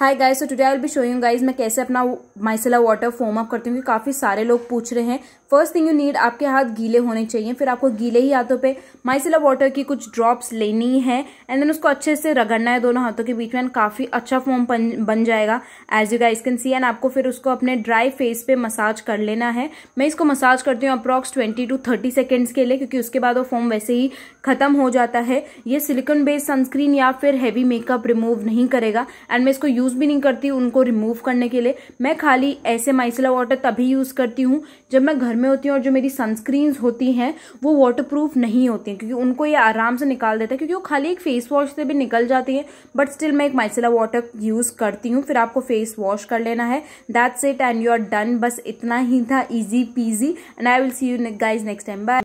hi guys so today I will be showing guys मैं कैसे अपना माइसेला वाटर फॉर्म अप करती हूँ क्योंकि काफ़ी सारे लोग पूछ रहे हैं फर्स्ट थिंग यू नीड आपके हाथ गीले होने चाहिए फिर आपको गीले ही हाथों पे माइसेला वाटर की कुछ ड्रॉप्स लेनी है एंड देन उसको अच्छे से रगड़ना है दोनों हाथों के बीच में काफ़ी अच्छा फॉर्म बन जाएगा as you guys can see and आपको फिर उसको अपने ड्राई फेस पे मसाज कर लेना है मैं इसको मसाज करती हूँ approx twenty to thirty seconds के लिए क्योंकि उसके बाद वो फॉर्म वैसे ही खत्म हो जाता है ये सिलिकॉन बेस्ड सनस्क्रीन या फिर हैवी मेकअप रिमूव नहीं करेगा एंड मैं इसको यूज यूज़ भी नहीं करती उनको रिमूव करने के लिए मैं खाली ऐसे माइसिला वाटर तभी यूज़ करती हूँ जब मैं घर में होती हूँ और जो मेरी सनस्क्रीन होती हैं वो वाटर नहीं होती क्योंकि उनको ये आराम से निकाल देता है क्योंकि वो खाली एक फेस वॉश से भी निकल जाती है बट स्टिल मैं एक माइसला वाटर यूज़ करती हूँ फिर आपको फेस वॉश कर लेना है that's it and you are done बस इतना ही था easy peasy and I will see you guys next time bye